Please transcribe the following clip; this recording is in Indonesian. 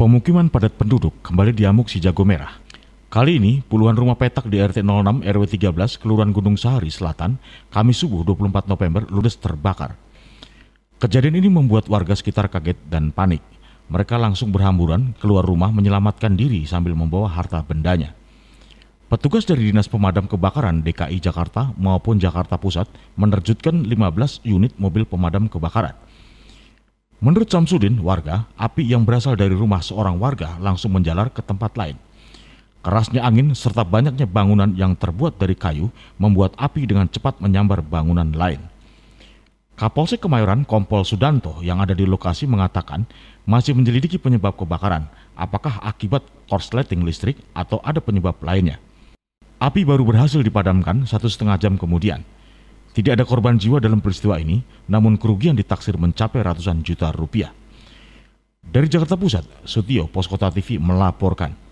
Pemukiman padat penduduk kembali diamuk si jago merah. Kali ini, puluhan rumah petak di RT 06 RW 13 Kelurahan Gunung Sahari Selatan, Kamis subuh 24 November ludes terbakar. Kejadian ini membuat warga sekitar kaget dan panik. Mereka langsung berhamburan keluar rumah menyelamatkan diri sambil membawa harta bendanya. Petugas dari Dinas Pemadam Kebakaran DKI Jakarta maupun Jakarta Pusat menerjutkan 15 unit mobil pemadam kebakaran Menurut Samsudin, warga, api yang berasal dari rumah seorang warga langsung menjalar ke tempat lain. Kerasnya angin serta banyaknya bangunan yang terbuat dari kayu membuat api dengan cepat menyambar bangunan lain. Kapolsek Kemayoran Kompol Sudanto yang ada di lokasi mengatakan masih menyelidiki penyebab kebakaran, apakah akibat korsleting listrik atau ada penyebab lainnya. Api baru berhasil dipadamkan satu setengah jam kemudian. Tidak ada korban jiwa dalam peristiwa ini, namun kerugian ditaksir mencapai ratusan juta rupiah. Dari Jakarta Pusat, Sutio, Poskota TV melaporkan.